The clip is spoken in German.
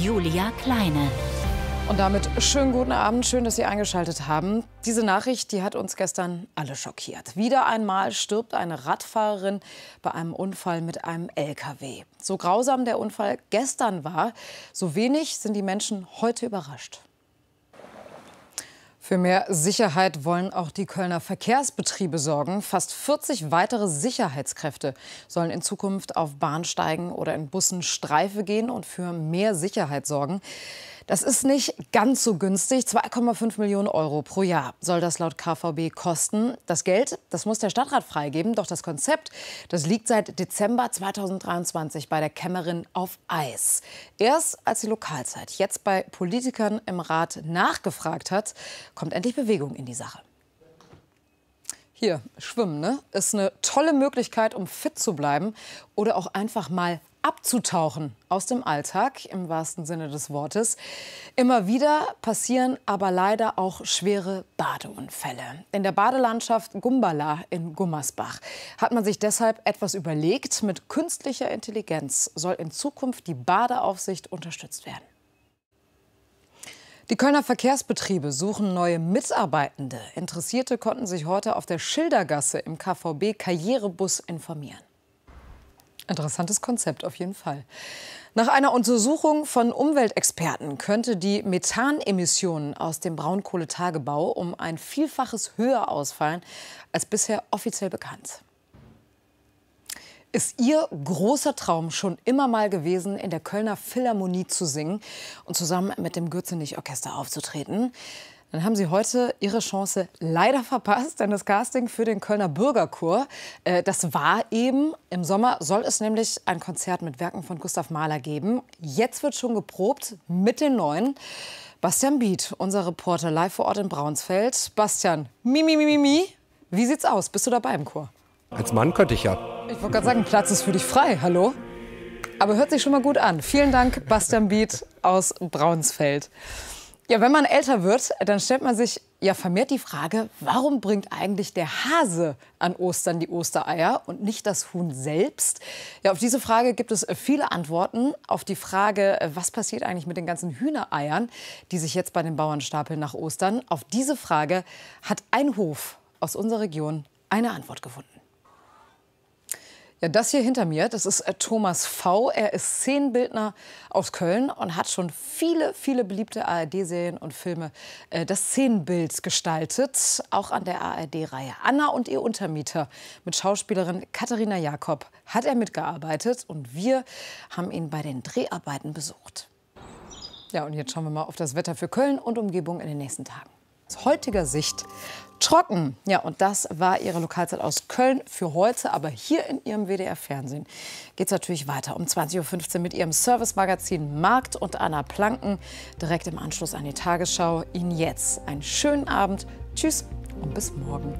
Julia Kleine. Und damit schönen guten Abend, schön, dass Sie eingeschaltet haben. Diese Nachricht, die hat uns gestern alle schockiert. Wieder einmal stirbt eine Radfahrerin bei einem Unfall mit einem LKW. So grausam der Unfall gestern war, so wenig sind die Menschen heute überrascht. Für mehr Sicherheit wollen auch die Kölner Verkehrsbetriebe sorgen. Fast 40 weitere Sicherheitskräfte sollen in Zukunft auf Bahnsteigen oder in Bussen Streife gehen und für mehr Sicherheit sorgen. Das ist nicht ganz so günstig. 2,5 Millionen Euro pro Jahr soll das laut KVB kosten. Das Geld, das muss der Stadtrat freigeben. Doch das Konzept, das liegt seit Dezember 2023 bei der Kämmerin auf Eis. Erst als die Lokalzeit jetzt bei Politikern im Rat nachgefragt hat, kommt endlich Bewegung in die Sache. Hier, Schwimmen, ne? Ist eine tolle Möglichkeit, um fit zu bleiben oder auch einfach mal abzutauchen aus dem Alltag im wahrsten Sinne des Wortes. Immer wieder passieren aber leider auch schwere Badeunfälle. In der Badelandschaft Gumbala in Gummersbach hat man sich deshalb etwas überlegt. Mit künstlicher Intelligenz soll in Zukunft die Badeaufsicht unterstützt werden. Die Kölner Verkehrsbetriebe suchen neue Mitarbeitende. Interessierte konnten sich heute auf der Schildergasse im KVB Karrierebus informieren. Interessantes Konzept auf jeden Fall. Nach einer Untersuchung von Umweltexperten könnte die Methanemissionen aus dem Braunkohletagebau um ein Vielfaches höher ausfallen als bisher offiziell bekannt ist ihr großer Traum schon immer mal gewesen, in der Kölner Philharmonie zu singen und zusammen mit dem Gürzenich-Orchester aufzutreten. Dann haben Sie heute Ihre Chance leider verpasst, denn das Casting für den Kölner Bürgerchor, äh, das war eben. Im Sommer soll es nämlich ein Konzert mit Werken von Gustav Mahler geben. Jetzt wird schon geprobt mit den Neuen. Bastian Biet, unser Reporter live vor Ort in Braunsfeld. Bastian, mi, mi, mi, mi, mi. Wie sieht's aus? Bist du dabei im Chor? Als Mann könnte ich ja. Ich wollte gerade sagen, Platz ist für dich frei. Hallo? Aber hört sich schon mal gut an. Vielen Dank, Bastian Biet aus Braunsfeld. Ja, wenn man älter wird, dann stellt man sich ja vermehrt die Frage, warum bringt eigentlich der Hase an Ostern die Ostereier und nicht das Huhn selbst? Ja, auf diese Frage gibt es viele Antworten. Auf die Frage, was passiert eigentlich mit den ganzen Hühnereiern, die sich jetzt bei den Bauern stapeln nach Ostern? Auf diese Frage hat ein Hof aus unserer Region eine Antwort gefunden. Ja, das hier hinter mir, das ist äh, Thomas V. Er ist Szenenbildner aus Köln und hat schon viele, viele beliebte ARD-Serien und Filme äh, das Szenenbild gestaltet. Auch an der ARD-Reihe Anna und ihr Untermieter mit Schauspielerin Katharina Jakob hat er mitgearbeitet und wir haben ihn bei den Dreharbeiten besucht. Ja, und jetzt schauen wir mal auf das Wetter für Köln und Umgebung in den nächsten Tagen. Aus heutiger Sicht trocken. Ja, und das war Ihre Lokalzeit aus Köln für heute. Aber hier in Ihrem WDR-Fernsehen geht es natürlich weiter um 20.15 Uhr mit Ihrem Service-Magazin Markt und Anna Planken. Direkt im Anschluss an die Tagesschau. Ihnen jetzt einen schönen Abend. Tschüss und bis morgen.